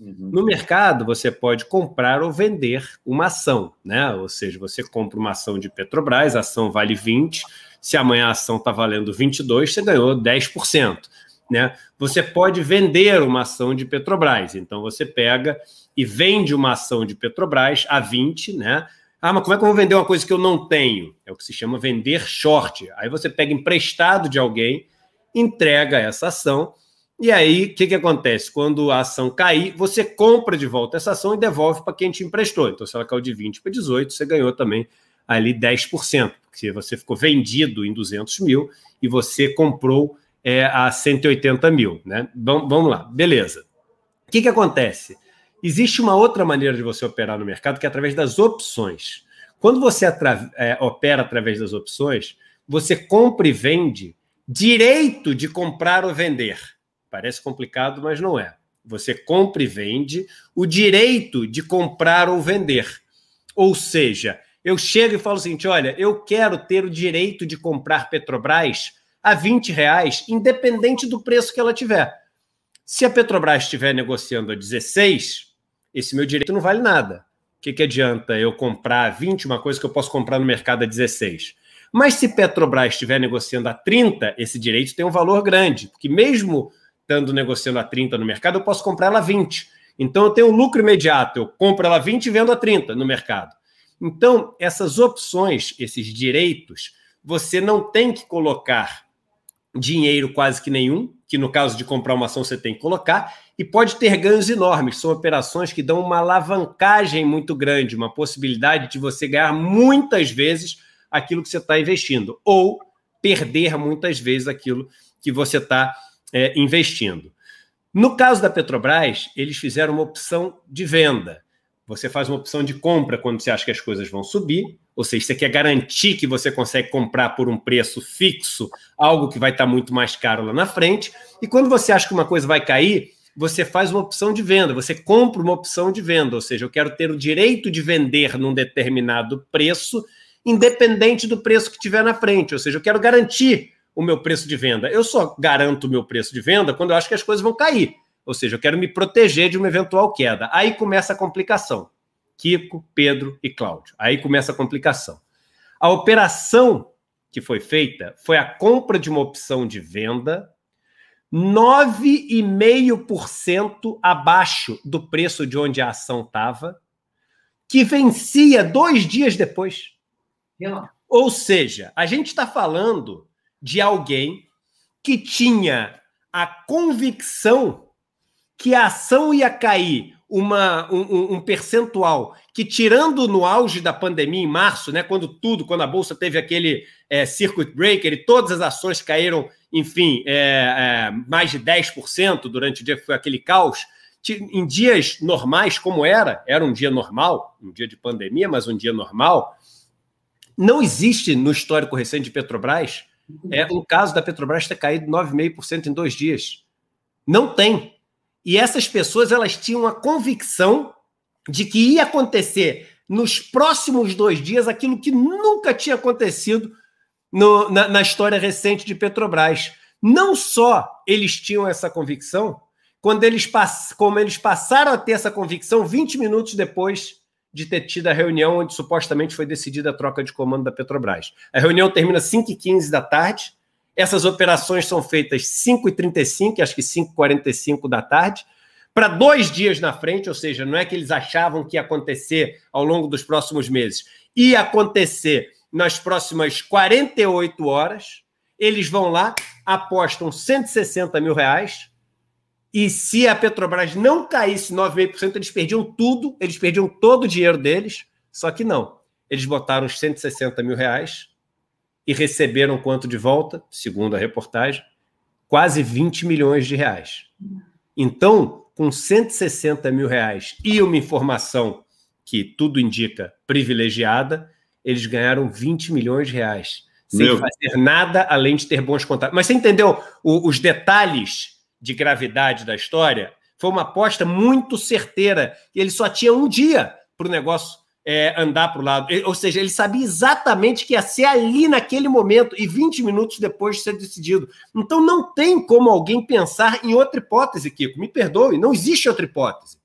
Uhum. No mercado, você pode comprar ou vender uma ação, né? Ou seja, você compra uma ação de Petrobras, a ação vale 20, se amanhã a ação está valendo 22, você ganhou 10%. Né? Você pode vender uma ação de Petrobras, então você pega e vende uma ação de Petrobras a 20, né? Ah, mas como é que eu vou vender uma coisa que eu não tenho? É o que se chama vender short. Aí você pega emprestado de alguém, entrega essa ação e aí, o que, que acontece? Quando a ação cair, você compra de volta essa ação e devolve para quem te emprestou. Então, se ela caiu de 20 para 18, você ganhou também ali 10%, porque você ficou vendido em 200 mil e você comprou é, a 180 mil. Né? Vamos, vamos lá, beleza. O que, que acontece? Existe uma outra maneira de você operar no mercado, que é através das opções. Quando você atra é, opera através das opções, você compra e vende direito de comprar ou vender. Parece complicado, mas não é. Você compra e vende o direito de comprar ou vender. Ou seja, eu chego e falo o seguinte: olha, eu quero ter o direito de comprar Petrobras a 20 reais, independente do preço que ela tiver. Se a Petrobras estiver negociando a 16, esse meu direito não vale nada. O que, que adianta eu comprar a 20, uma coisa que eu posso comprar no mercado a 16? Mas se Petrobras estiver negociando a 30, esse direito tem um valor grande, porque mesmo estando negociando a 30 no mercado, eu posso comprar ela a 20. Então eu tenho um lucro imediato, eu compro ela a 20 e vendo a 30 no mercado. Então, essas opções, esses direitos, você não tem que colocar dinheiro quase que nenhum, que no caso de comprar uma ação você tem que colocar, e pode ter ganhos enormes. São operações que dão uma alavancagem muito grande, uma possibilidade de você ganhar muitas vezes aquilo que você está investindo, ou perder muitas vezes aquilo que você está investindo é, investindo. No caso da Petrobras, eles fizeram uma opção de venda. Você faz uma opção de compra quando você acha que as coisas vão subir, ou seja, você quer garantir que você consegue comprar por um preço fixo algo que vai estar muito mais caro lá na frente. E quando você acha que uma coisa vai cair, você faz uma opção de venda, você compra uma opção de venda, ou seja, eu quero ter o direito de vender num determinado preço, independente do preço que tiver na frente, ou seja, eu quero garantir o meu preço de venda. Eu só garanto o meu preço de venda quando eu acho que as coisas vão cair. Ou seja, eu quero me proteger de uma eventual queda. Aí começa a complicação. Kiko, Pedro e Cláudio. Aí começa a complicação. A operação que foi feita foi a compra de uma opção de venda 9,5% abaixo do preço de onde a ação estava, que vencia dois dias depois. Ou seja, a gente está falando de alguém que tinha a convicção que a ação ia cair uma, um, um, percentual que, tirando no auge da pandemia, em março, né, quando tudo, quando a Bolsa teve aquele é, circuit breaker e todas as ações caíram, enfim, é, é, mais de 10% durante o dia que foi aquele caos, em dias normais, como era, era um dia normal, um dia de pandemia, mas um dia normal, não existe no histórico recente de Petrobras é o caso da Petrobras ter caído 9,5% em dois dias. Não tem. E essas pessoas elas tinham a convicção de que ia acontecer nos próximos dois dias aquilo que nunca tinha acontecido no, na, na história recente de Petrobras. Não só eles tinham essa convicção, quando eles como eles passaram a ter essa convicção 20 minutos depois de ter tido a reunião onde supostamente foi decidida a troca de comando da Petrobras. A reunião termina às 5h15 da tarde. Essas operações são feitas 5h35, acho que 5h45 da tarde, para dois dias na frente, ou seja, não é que eles achavam que ia acontecer ao longo dos próximos meses. Ia acontecer nas próximas 48 horas. Eles vão lá, apostam 160 mil reais e se a Petrobras não caísse 9,5%, eles perdiam tudo, eles perdiam todo o dinheiro deles, só que não. Eles botaram os 160 mil reais e receberam quanto de volta, segundo a reportagem, quase 20 milhões de reais. Então, com 160 mil reais e uma informação que tudo indica privilegiada, eles ganharam 20 milhões de reais. Sem Meu. fazer nada além de ter bons contatos. Mas você entendeu os detalhes de gravidade da história, foi uma aposta muito certeira. Ele só tinha um dia para o negócio é, andar para o lado. Ou seja, ele sabia exatamente que ia ser ali naquele momento e 20 minutos depois de ser decidido. Então não tem como alguém pensar em outra hipótese, Kiko. Me perdoe, não existe outra hipótese.